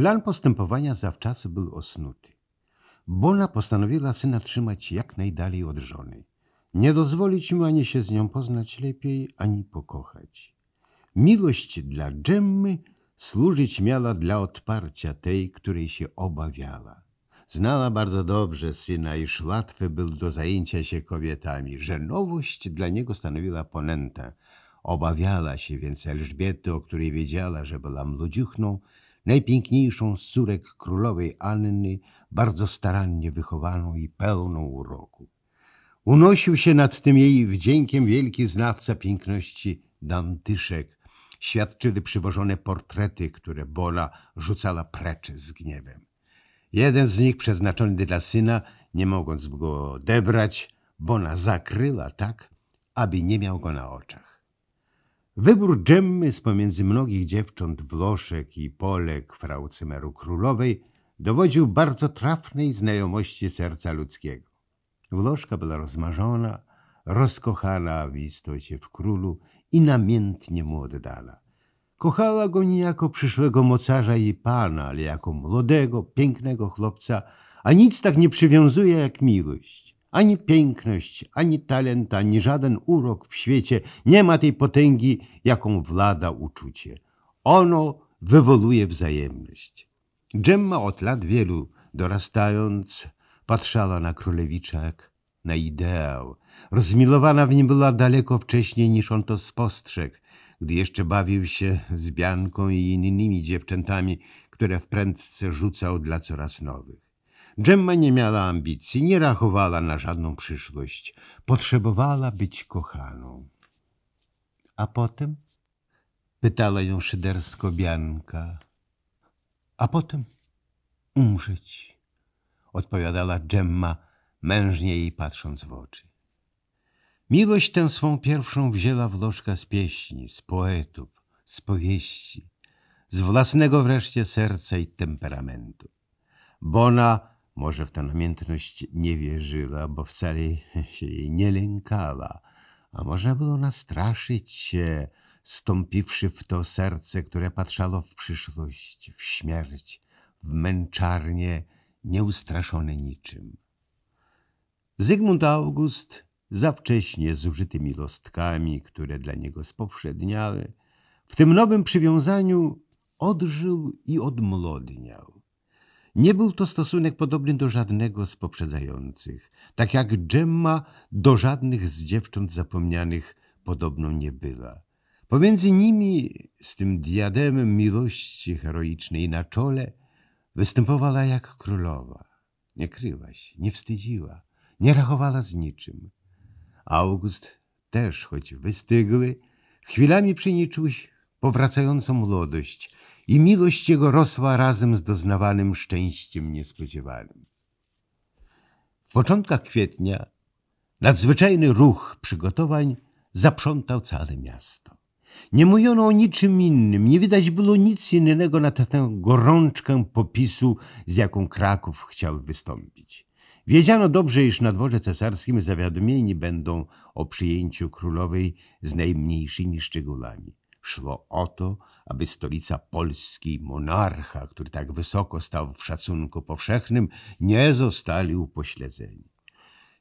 Plan postępowania zawczasu był osnuty. Bona postanowiła syna trzymać jak najdalej od żony. Nie dozwolić mu ani się z nią poznać lepiej, ani pokochać. Miłość dla Dżemmy służyć miała dla odparcia tej, której się obawiała. Znała bardzo dobrze syna, iż łatwy był do zajęcia się kobietami, że nowość dla niego stanowiła ponęta. Obawiała się więc Elżbiety, o której wiedziała, że była młodziuchną, najpiękniejszą z córek królowej Anny, bardzo starannie wychowaną i pełną uroku. Unosił się nad tym jej wdziękiem wielki znawca piękności Dantyszek, świadczyły przywożone portrety, które Bola rzucała precz z gniewem. Jeden z nich przeznaczony dla syna, nie mogąc go odebrać, Bona zakryła tak, aby nie miał go na oczach. Wybór Dżemmy z pomiędzy mnogich dziewcząt Włoszek i Polek frau Cymeru Królowej dowodził bardzo trafnej znajomości serca ludzkiego. Włoszka była rozmarzona, rozkochana w istocie w królu i namiętnie mu oddana. Kochała go nie jako przyszłego mocarza jej pana, ale jako młodego, pięknego chłopca, a nic tak nie przywiązuje jak miłość. Ani piękność, ani talent, ani żaden urok w świecie nie ma tej potęgi, jaką wlada uczucie. Ono wywołuje wzajemność. Dżemma od lat wielu, dorastając, patrzała na królewicza jak na ideał. Rozmilowana w nim była daleko wcześniej niż on to spostrzegł, gdy jeszcze bawił się z Bianką i innymi dziewczętami, które w prędce rzucał dla coraz nowych. Dżemma nie miała ambicji, nie rachowała na żadną przyszłość. Potrzebowała być kochaną. A potem? Pytała ją szydersko Bianka. A potem umrzeć, odpowiadała Dżemma, mężnie jej patrząc w oczy. Miłość tę swą pierwszą wzięła wlożka z pieśni, z poetów, z powieści, z własnego wreszcie serca i temperamentu. Bona może w tę namiętność nie wierzyła, bo wcale się jej nie lękała, a można było nastraszyć się, stąpiwszy w to serce, które patrzało w przyszłość, w śmierć, w męczarnię, nieustraszone niczym. Zygmunt August za wcześnie zużyty milostkami, które dla niego spowszedniały, w tym nowym przywiązaniu odżył i odmłodniał. Nie był to stosunek podobny do żadnego z poprzedzających, tak jak Gemma do żadnych z dziewcząt zapomnianych podobno nie była. Pomiędzy nimi, z tym diademem miłości heroicznej na czole, występowała jak królowa. Nie kryła się, nie wstydziła, nie rachowała z niczym. August też, choć wystygły, chwilami przyniczył powracającą młodość i miłość jego rosła razem z doznawanym szczęściem niespodziewanym. W początkach kwietnia nadzwyczajny ruch przygotowań zaprzątał całe miasto. Nie mówiono o niczym innym, nie widać było nic innego na tę gorączkę popisu, z jaką Kraków chciał wystąpić. Wiedziano dobrze, iż na dworze cesarskim zawiadomieni będą o przyjęciu królowej z najmniejszymi szczegółami. Szło o to, aby stolica Polski, monarcha, który tak wysoko stał w szacunku powszechnym, nie zostali upośledzeni.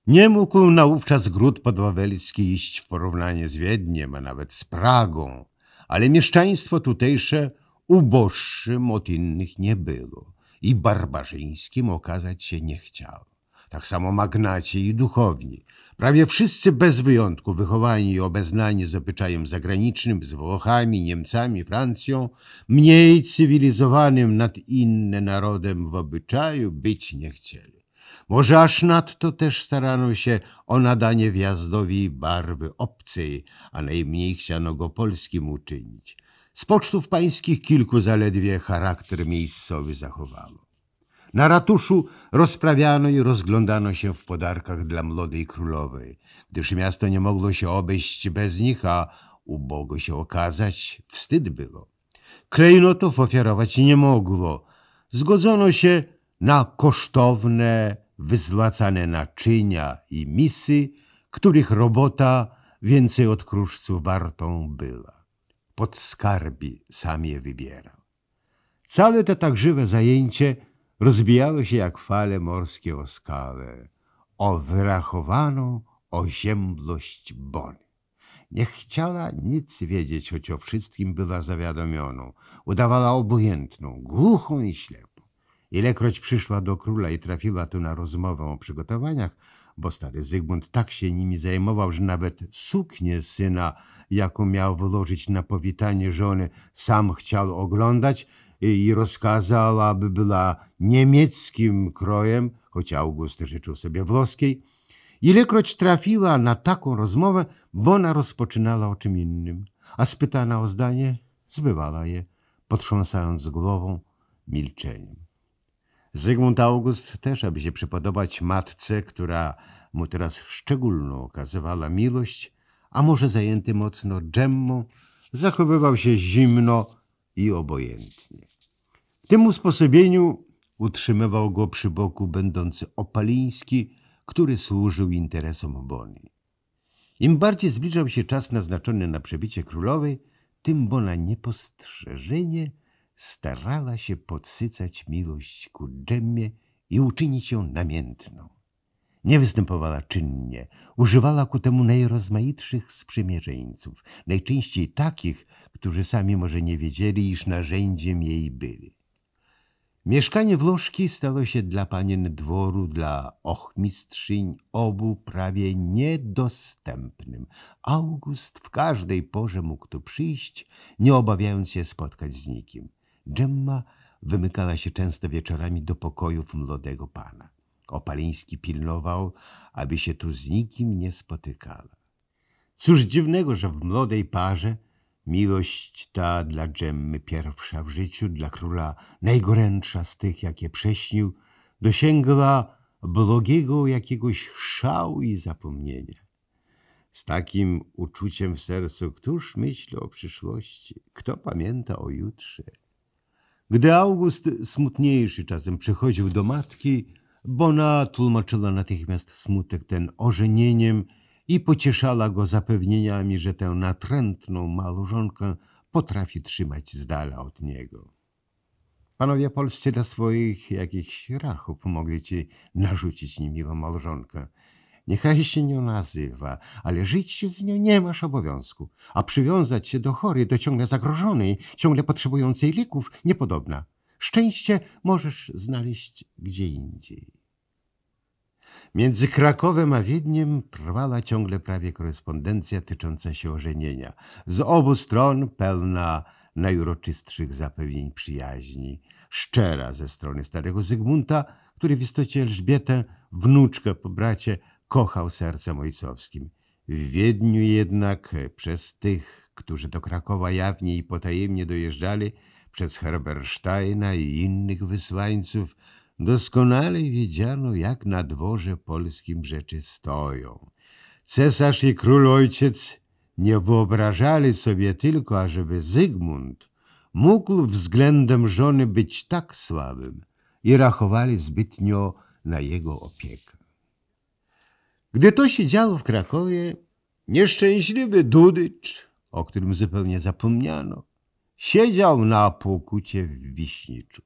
Nie mógł naówczas gród podwawelski iść w porównanie z Wiedniem, a nawet z Pragą, ale mieszczaństwo tutejsze uboższym od innych nie było i barbarzyńskim okazać się nie chciało tak samo magnaci i duchowni. Prawie wszyscy bez wyjątku wychowani i obeznani z obyczajem zagranicznym, z Włochami, Niemcami, Francją, mniej cywilizowanym nad inne narodem w obyczaju być nie chcieli. Może aż nadto też starano się o nadanie wjazdowi barwy obcej, a najmniej chciano go polskim uczynić. Z pocztów pańskich kilku zaledwie charakter miejscowy zachowało. Na ratuszu rozprawiano i rozglądano się w podarkach dla młodej królowej, gdyż miasto nie mogło się obejść bez nich, a ubogo się okazać wstyd było. Klejnotów ofiarować nie mogło. Zgodzono się na kosztowne, wyzłacane naczynia i misy, których robota więcej od kruszcu wartą była. Pod skarbi sam je wybierał. Całe to tak żywe zajęcie – Rozbijało się jak fale morskie o skalę, o wyrachowaną ozięblość Bony. Nie chciała nic wiedzieć, choć o wszystkim była zawiadomioną. Udawała obojętną, głuchą i ślepą. Ilekroć przyszła do króla i trafiła tu na rozmowę o przygotowaniach, bo stary Zygmunt tak się nimi zajmował, że nawet suknię syna, jaką miał wyłożyć na powitanie żony, sam chciał oglądać, i rozkazała, aby była niemieckim krojem, choć August życzył sobie włoskiej, ilekroć trafiła na taką rozmowę, ona rozpoczynała o czym innym, a spytana o zdanie zbywała je, potrząsając głową milczeniem. Zygmunt August też, aby się przypodobać matce, która mu teraz szczególną okazywała miłość, a może zajęty mocno dżemmą, zachowywał się zimno, i obojętnie. W tym usposobieniu utrzymywał go przy boku będący Opaliński, który służył interesom Boni. Im bardziej zbliżał się czas naznaczony na przebicie królowej, tym Bona niepostrzeżenie starała się podsycać miłość ku Dżemie i uczynić ją namiętną nie występowała czynnie, używała ku temu najrozmaitszych sprzymierzeńców, najczęściej takich, którzy sami może nie wiedzieli, iż narzędziem jej byli. Mieszkanie Włoszki stało się dla panien dworu, dla ochmistrzyń obu prawie niedostępnym. August w każdej porze mógł tu przyjść, nie obawiając się spotkać z nikim. Gemma wymykała się często wieczorami do pokojów młodego pana. Opaliński pilnował, aby się tu z nikim nie spotykała. Cóż dziwnego, że w młodej parze miłość ta dla Dżemmy pierwsza w życiu, dla króla najgorętsza z tych, jakie prześnił, dosięgła blogiego jakiegoś szału i zapomnienia. Z takim uczuciem w sercu, któż myśli o przyszłości? Kto pamięta o jutrze? Gdy August, smutniejszy czasem, przychodził do matki, Bona tłumaczyła natychmiast smutek ten ożenieniem i pocieszała go zapewnieniami, że tę natrętną małżonkę potrafi trzymać z dala od niego. Panowie polscy dla swoich jakichś rachów mogli ci narzucić niemiłą małżonkę. Niechaj się nią nazywa, ale żyć się z nią nie masz obowiązku, a przywiązać się do chorej, do ciągle zagrożonej, ciągle potrzebującej lików, niepodobna. Szczęście możesz znaleźć gdzie indziej. Między Krakowem a Wiedniem trwała ciągle prawie korespondencja tycząca się ożenienia. Z obu stron pełna najuroczystszych zapewnień przyjaźni. Szczera ze strony starego Zygmunta, który w istocie Elżbietę, wnuczkę po bracie, kochał sercem ojcowskim. W Wiedniu jednak przez tych, którzy do Krakowa jawnie i potajemnie dojeżdżali, przez Herbersteina i innych wysłańców, doskonale wiedziano, jak na dworze polskim rzeczy stoją. Cesarz i król ojciec nie wyobrażali sobie tylko, ażeby Zygmunt mógł względem żony być tak słabym i rachowali zbytnio na jego opiekę. Gdy to się działo w Krakowie, nieszczęśliwy Dudycz, o którym zupełnie zapomniano, siedział na pokucie w Wiśniczu.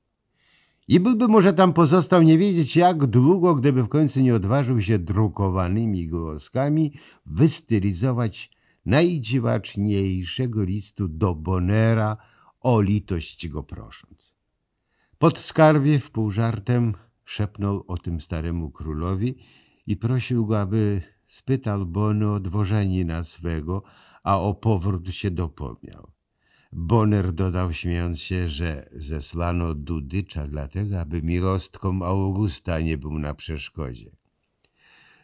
I byłby może tam pozostał nie wiedzieć jak długo, gdyby w końcu nie odważył się drukowanymi głoskami wystylizować najdziwaczniejszego listu do Bonera o litość go prosząc. Pod skarbie wpół żartem szepnął o tym staremu królowi i prosił go, aby spytał Bono na swego, a o powrót się dopomniał. Bonner dodał śmiejąc się, że zesłano Dudycza dlatego, aby milostkom Augusta nie był na przeszkodzie.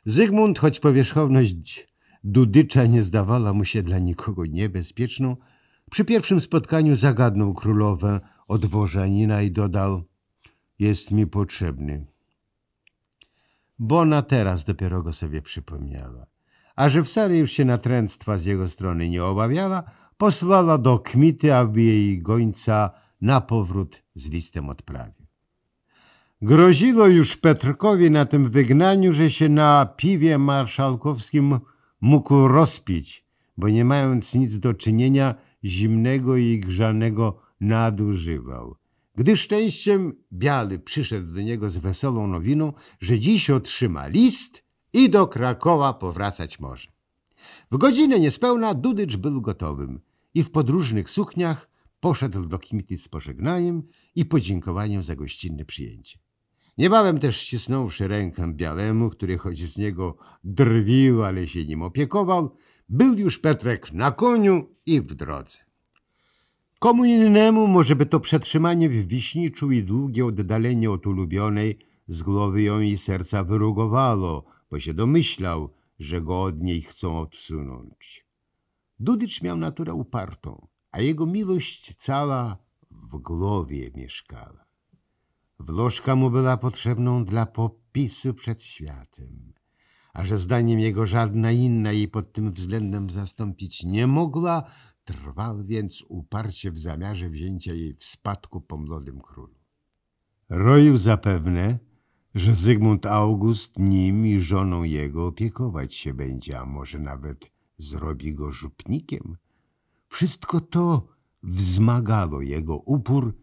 Zygmunt, choć powierzchowność Dudycza nie zdawała mu się dla nikogo niebezpieczną, przy pierwszym spotkaniu zagadnął królowę od dworzanina i dodał – jest mi potrzebny. Bona teraz dopiero go sobie przypomniała. A że wcale już się natręctwa z jego strony nie obawiała, posłala do Kmity, aby jej gońca na powrót z listem odprawił. Groziło już Petrkowi na tym wygnaniu, że się na piwie marszałkowskim mógł rozpić, bo nie mając nic do czynienia, zimnego i grzanego nadużywał. Gdy szczęściem Biały przyszedł do niego z wesołą nowiną, że dziś otrzyma list i do Krakowa powracać może. W godzinę niespełna Dudycz był gotowym i w podróżnych sukniach poszedł do Kimity z pożegnaniem i podziękowaniem za gościnne przyjęcie. Niebawem też ścisnąwszy rękę Bialemu, który choć z niego drwił, ale się nim opiekował, był już Petrek na koniu i w drodze. Komu innemu może by to przetrzymanie w Wiśniczu i długie oddalenie od ulubionej z głowy ją i serca wyrugowało, bo się domyślał, że go od niej chcą odsunąć. Dudycz miał naturę upartą, a jego miłość cała w głowie mieszkała. Wlożka mu była potrzebną dla popisu przed światem, a że zdaniem jego żadna inna jej pod tym względem zastąpić nie mogła, trwał więc uparcie w zamiarze wzięcia jej w spadku po młodym królu. Roił zapewne, że Zygmunt August nim i żoną jego opiekować się będzie, a może nawet zrobi go żupnikiem. Wszystko to wzmagało jego upór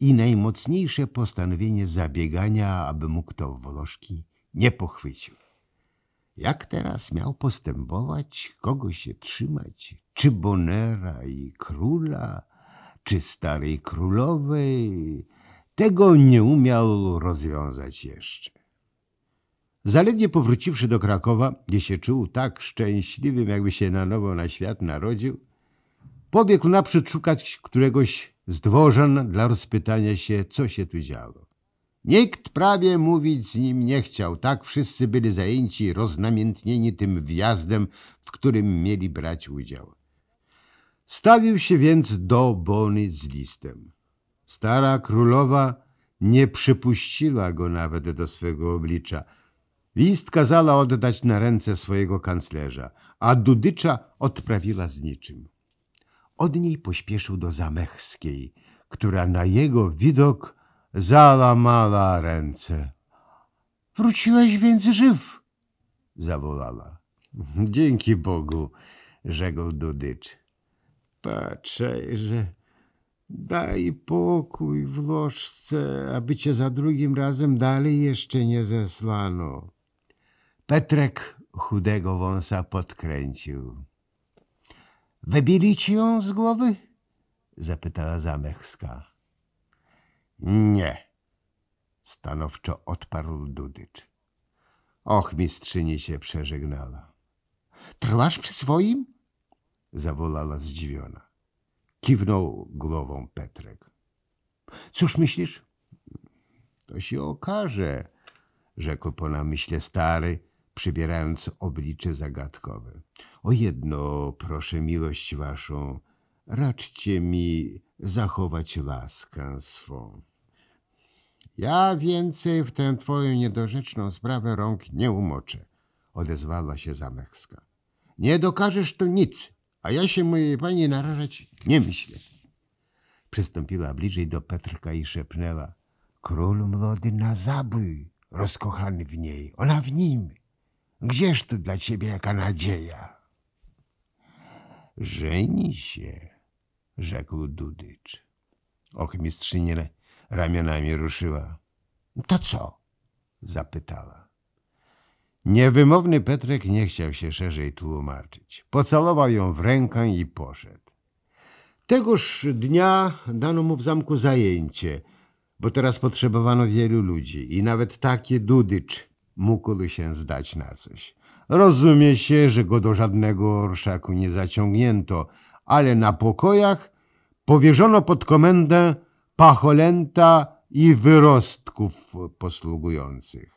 i najmocniejsze postanowienie zabiegania, aby mu kto Wolożki nie pochwycił. Jak teraz miał postępować, kogo się trzymać, czy Bonera i króla, czy starej królowej, tego nie umiał rozwiązać jeszcze. Zaledwie powróciwszy do Krakowa, gdzie się czuł tak szczęśliwym, jakby się na nowo na świat narodził, pobiegł naprzód szukać któregoś z dworzan dla rozpytania się, co się tu działo. Nikt prawie mówić z nim nie chciał, tak wszyscy byli zajęci, roznamiętnieni tym wjazdem, w którym mieli brać udział. Stawił się więc do Bony z listem. Stara królowa nie przypuściła go nawet do swego oblicza – List zala oddać na ręce swojego kanclerza, a Dudycza odprawiła z niczym. Od niej pośpieszył do Zamechskiej, która na jego widok zalamala ręce. — Wróciłeś więc żyw! — zawołała. — Dzięki Bogu! — rzekł Dudycz. — Patrzaj, że... Daj pokój w lożce, aby cię za drugim razem dalej jeszcze nie zeslano. Petrek chudego wąsa podkręcił. Wybili ci ją z głowy? zapytała Zamechska. Nie, stanowczo odparł Dudycz. Ochmistrzyni się przeżegnała. Trwasz przy swoim? zawołała zdziwiona. Kiwnął głową Petrek. Cóż myślisz? To się okaże, rzekł po namyśle stary przybierając oblicze zagadkowe. O jedno proszę miłość waszą, raczcie mi zachować laskę swą. Ja więcej w tę twoją niedorzeczną sprawę rąk nie umoczę, odezwała się Zamechska. Nie dokażesz tu nic, a ja się mojej pani narażać nie myślę. Przystąpiła bliżej do Petrka i szepnęła. Król młody na zabój, rozkochany w niej, ona w nim. Gdzież tu dla ciebie jaka nadzieja? Żeni się, rzekł Dudycz. Ochmistrzyni ramionami ruszyła. To co? zapytała. Niewymowny Petrek nie chciał się szerzej tłumaczyć. Pocałował ją w rękę i poszedł. Tegoż dnia dano mu w zamku zajęcie, bo teraz potrzebowano wielu ludzi i nawet takie Dudycz – mógł się zdać na coś. Rozumie się, że go do żadnego orszaku nie zaciągnięto, ale na pokojach powierzono pod komendę pacholęta i wyrostków posługujących,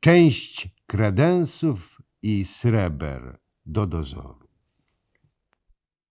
część kredensów i sreber do dozoru.